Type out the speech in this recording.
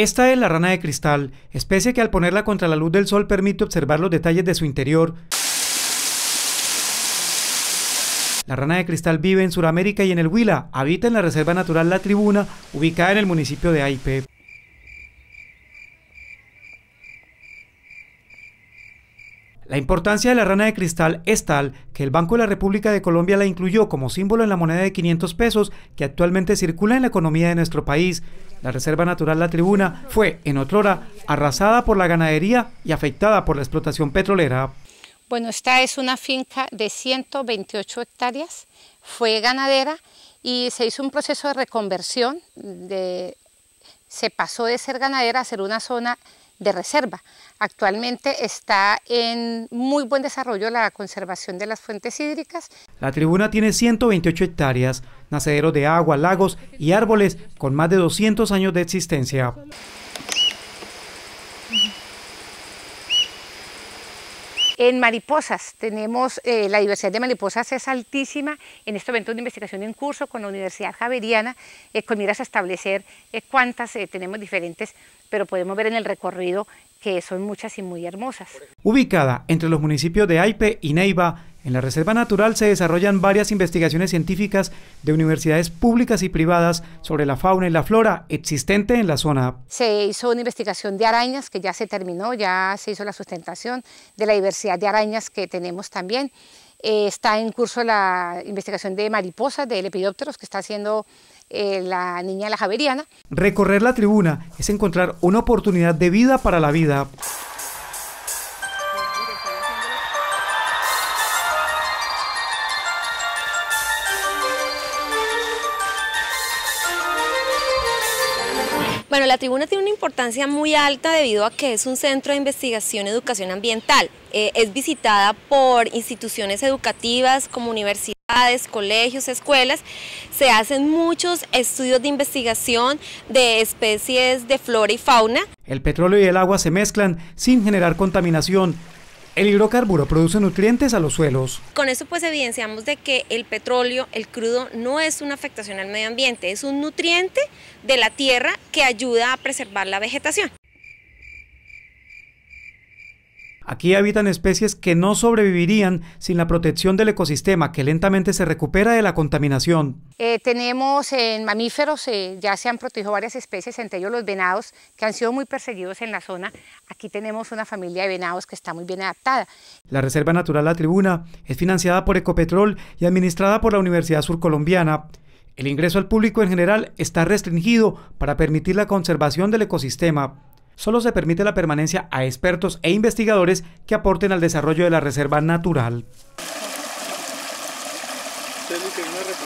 Esta es la rana de cristal, especie que al ponerla contra la luz del sol permite observar los detalles de su interior. La rana de cristal vive en Sudamérica y en el Huila, habita en la Reserva Natural La Tribuna, ubicada en el municipio de Aipe. La importancia de la rana de cristal es tal que el Banco de la República de Colombia la incluyó como símbolo en la moneda de 500 pesos que actualmente circula en la economía de nuestro país. La Reserva Natural La Tribuna fue, en otrora, arrasada por la ganadería y afectada por la explotación petrolera. Bueno, esta es una finca de 128 hectáreas, fue ganadera y se hizo un proceso de reconversión, se pasó de ser ganadera a ser una zona de reserva. Actualmente está en muy buen desarrollo la conservación de las fuentes hídricas. La tribuna tiene 128 hectáreas, nacederos de agua, lagos y árboles con más de 200 años de existencia. En mariposas tenemos, eh, la diversidad de mariposas es altísima. En este momento una investigación en curso con la Universidad Javeriana, eh, con miras a establecer eh, cuántas tenemos diferentes, pero podemos ver en el recorrido que son muchas y muy hermosas. Ubicada entre los municipios de Aipe y Neiva, en la Reserva Natural se desarrollan varias investigaciones científicas de universidades públicas y privadas sobre la fauna y la flora existente en la zona. Se hizo una investigación de arañas que ya se terminó, ya se hizo la sustentación de la diversidad de arañas que tenemos también. Eh, está en curso la investigación de mariposas, de lepidópteros que está haciendo eh, la niña la Javeriana. Recorrer la tribuna es encontrar una oportunidad de vida para la vida. Bueno, la tribuna tiene una importancia muy alta debido a que es un centro de investigación y educación ambiental. Eh, es visitada por instituciones educativas como universidades colegios, escuelas, se hacen muchos estudios de investigación de especies de flora y fauna. El petróleo y el agua se mezclan sin generar contaminación, el hidrocarburo produce nutrientes a los suelos. Con eso pues evidenciamos de que el petróleo, el crudo, no es una afectación al medio ambiente, es un nutriente de la tierra que ayuda a preservar la vegetación. Aquí habitan especies que no sobrevivirían sin la protección del ecosistema que lentamente se recupera de la contaminación. Eh, tenemos en mamíferos, eh, ya se han protegido varias especies, entre ellos los venados, que han sido muy perseguidos en la zona. Aquí tenemos una familia de venados que está muy bien adaptada. La Reserva Natural La Tribuna es financiada por Ecopetrol y administrada por la Universidad Surcolombiana. El ingreso al público en general está restringido para permitir la conservación del ecosistema solo se permite la permanencia a expertos e investigadores que aporten al desarrollo de la reserva natural.